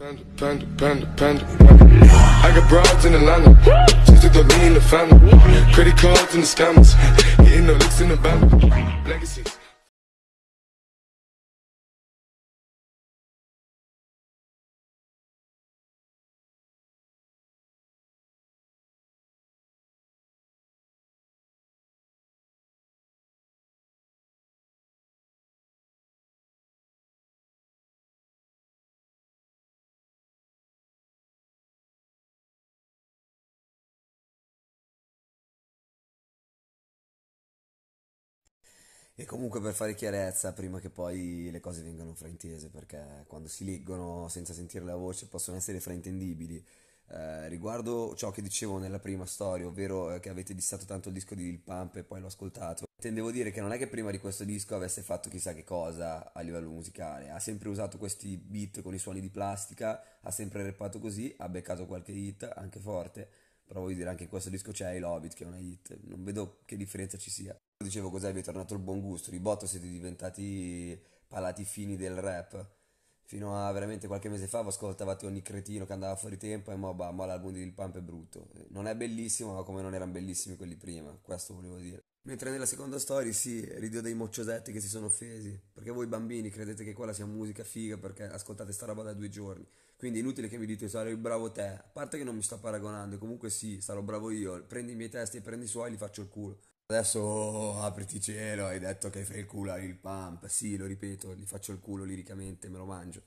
Panda, panda, panda, panda, I got broads in Atlanta. She took the lead in the family. Credit cards and the scammers. Hitting the licks in the band. Legacies. E comunque per fare chiarezza, prima che poi le cose vengano fraintese, perché quando si leggono senza sentire la voce possono essere fraintendibili. Eh, riguardo ciò che dicevo nella prima storia, ovvero eh, che avete dissato tanto il disco di Lil Pump e poi l'ho ascoltato, intendevo dire che non è che prima di questo disco avesse fatto chissà che cosa a livello musicale, ha sempre usato questi beat con i suoni di plastica, ha sempre rappato così, ha beccato qualche hit, anche forte però voglio dire anche in questo disco c'è I Love It, che è una hit, non vedo che differenza ci sia. Dicevo cos'è, vi è tornato il buon gusto, di botto siete diventati palati fini del rap fino a veramente qualche mese fa voi ascoltavate ogni cretino che andava fuori tempo e mo, bah, mo l'album di Lil Pump è brutto. Non è bellissimo, ma come non erano bellissimi quelli prima, questo volevo dire. Mentre nella seconda story si sì, ridio dei mocciosetti che si sono offesi, perché voi bambini credete che quella sia musica figa perché ascoltate sta roba da due giorni, quindi è inutile che mi dite sarei bravo te, a parte che non mi sto paragonando, comunque sì, sarò bravo io, prendi i miei testi e prendi i suoi e li faccio il culo. Adesso oh, apriti cielo, hai detto che fai il culo il pump, sì lo ripeto, li faccio il culo liricamente, me lo mangio.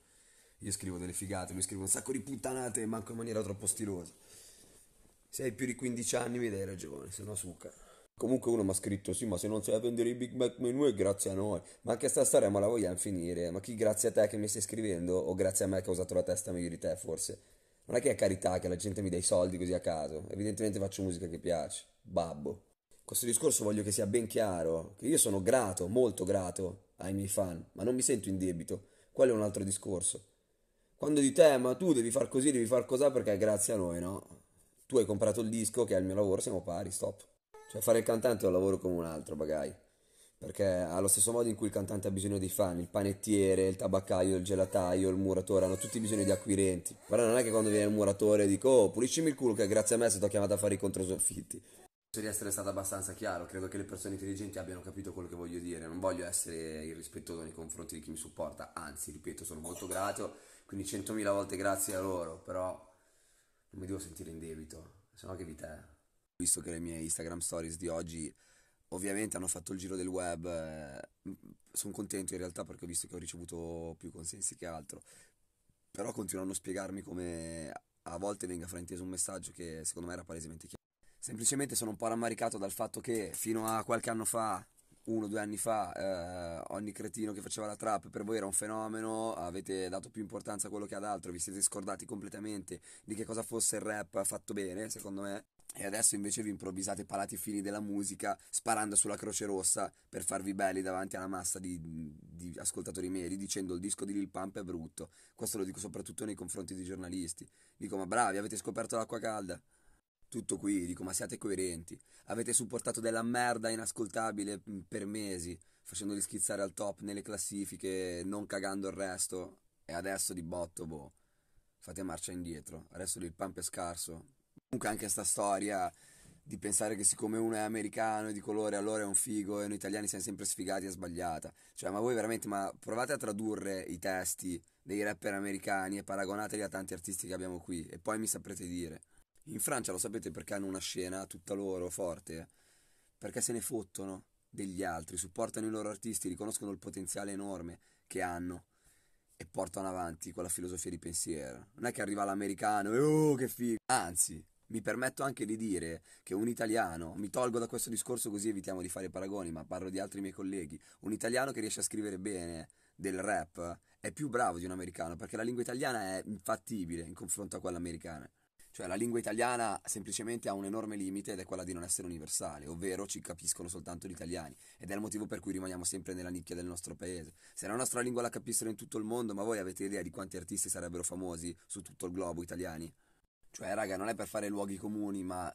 Io scrivo delle figate, lui scrive un sacco di puttanate, manco in maniera troppo stilosa. Se hai più di 15 anni mi dai ragione, se no succa. Comunque uno mi ha scritto, sì, ma se non sai vendere i Big Mac menu è grazie a noi. Ma anche sta storia ma la vogliamo finire. Ma chi grazie a te che mi stai scrivendo o grazie a me che ho usato la testa meglio di te forse? Non è che è carità che la gente mi dà i soldi così a caso. Evidentemente faccio musica che piace. Babbo. Questo discorso voglio che sia ben chiaro, che io sono grato, molto grato ai miei fan, ma non mi sento in debito. Quello è un altro discorso. Quando di te, ma tu devi far così, devi far cos'è perché è grazie a noi, no? Tu hai comprato il disco, che è il mio lavoro, siamo pari, stop. Cioè fare il cantante è un lavoro come un altro, magari. Perché allo stesso modo in cui il cantante ha bisogno di fan, il panettiere, il tabaccaio, il gelataio, il muratore, hanno tutti bisogno di acquirenti. Però non è che quando viene il muratore dico, oh, puliscimi il culo che grazie a me stato chiamato a fare i controsoffitti. Penso di essere stato abbastanza chiaro, credo che le persone intelligenti abbiano capito quello che voglio dire. Non voglio essere irrispettoso nei confronti di chi mi supporta, anzi, ripeto, sono molto grato, quindi centomila volte grazie a loro, però non mi devo sentire in debito, se no che vita è visto che le mie Instagram stories di oggi ovviamente hanno fatto il giro del web, eh, sono contento in realtà perché ho visto che ho ricevuto più consensi che altro, però continuano a spiegarmi come a volte venga frainteso un messaggio che secondo me era palesemente chiaro. Semplicemente sono un po' rammaricato dal fatto che fino a qualche anno fa, uno o due anni fa, eh, ogni cretino che faceva la trap per voi era un fenomeno, avete dato più importanza a quello che ad altro, vi siete scordati completamente di che cosa fosse il rap fatto bene, secondo me e adesso invece vi improvvisate palati fini della musica sparando sulla Croce Rossa per farvi belli davanti alla massa di, di ascoltatori medi dicendo il disco di Lil Pump è brutto. Questo lo dico soprattutto nei confronti dei giornalisti. Dico ma bravi, avete scoperto l'acqua calda. Tutto qui, dico ma siate coerenti. Avete supportato della merda inascoltabile per mesi, facendoli schizzare al top nelle classifiche, non cagando il resto. E adesso di botto, boh, fate marcia indietro. Adesso Lil Pump è scarso, Comunque anche questa storia di pensare che siccome uno è americano e di colore allora è un figo e noi italiani siamo sempre sfigati è sbagliata. Cioè, ma voi veramente, ma provate a tradurre i testi dei rapper americani e paragonateli a tanti artisti che abbiamo qui e poi mi saprete dire. In Francia lo sapete perché hanno una scena tutta loro forte? Perché se ne fottono degli altri, supportano i loro artisti, riconoscono il potenziale enorme che hanno e portano avanti quella filosofia di pensiero. Non è che arriva l'americano e oh che figo, anzi mi permetto anche di dire che un italiano, mi tolgo da questo discorso così evitiamo di fare paragoni, ma parlo di altri miei colleghi, un italiano che riesce a scrivere bene del rap è più bravo di un americano perché la lingua italiana è infattibile in confronto a quella americana. Cioè la lingua italiana semplicemente ha un enorme limite ed è quella di non essere universale, ovvero ci capiscono soltanto gli italiani ed è il motivo per cui rimaniamo sempre nella nicchia del nostro paese. Se la nostra lingua la capissero in tutto il mondo, ma voi avete idea di quanti artisti sarebbero famosi su tutto il globo italiani? Cioè, raga, non è per fare luoghi comuni, ma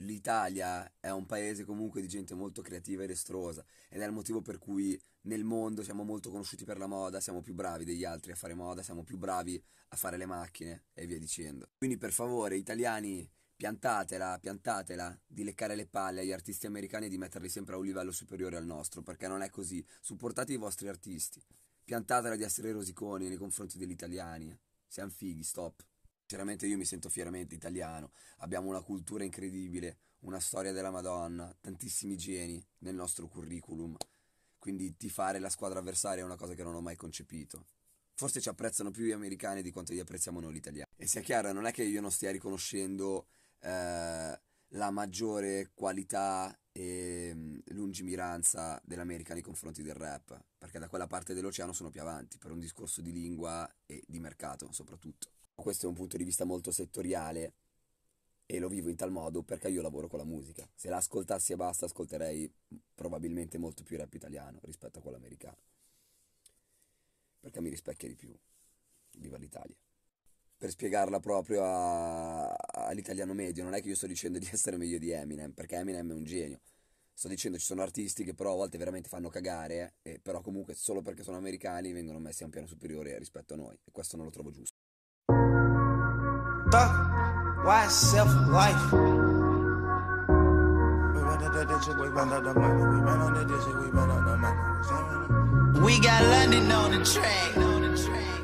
l'Italia è un paese comunque di gente molto creativa ed estrosa. ed è il motivo per cui nel mondo siamo molto conosciuti per la moda, siamo più bravi degli altri a fare moda, siamo più bravi a fare le macchine e via dicendo. Quindi per favore, italiani, piantatela, piantatela di leccare le palle agli artisti americani e di metterli sempre a un livello superiore al nostro, perché non è così. Supportate i vostri artisti. Piantatela di essere rosiconi nei confronti degli italiani. Siamo fighi, stop. Sinceramente io mi sento fieramente italiano, abbiamo una cultura incredibile, una storia della Madonna, tantissimi geni nel nostro curriculum, quindi tifare la squadra avversaria è una cosa che non ho mai concepito. Forse ci apprezzano più gli americani di quanto li apprezziamo noi gli italiani. E sia chiaro, non è che io non stia riconoscendo eh, la maggiore qualità e mm, lungimiranza dell'America nei confronti del rap, perché da quella parte dell'oceano sono più avanti, per un discorso di lingua e di mercato soprattutto questo è un punto di vista molto settoriale e lo vivo in tal modo perché io lavoro con la musica. Se la ascoltassi e basta, ascolterei probabilmente molto più rap italiano rispetto a quello americano. Perché mi rispecchia di più. Viva l'Italia. Per spiegarla proprio a... all'italiano medio, non è che io sto dicendo di essere meglio di Eminem, perché Eminem è un genio. Sto dicendo ci sono artisti che però a volte veramente fanno cagare, eh, però comunque solo perché sono americani vengono messi a un piano superiore rispetto a noi, e questo non lo trovo giusto. Thug, why self life? We ran on the digit, we ran on the money. We ran on the digit, we ran on the money. We got London on the track. On the track.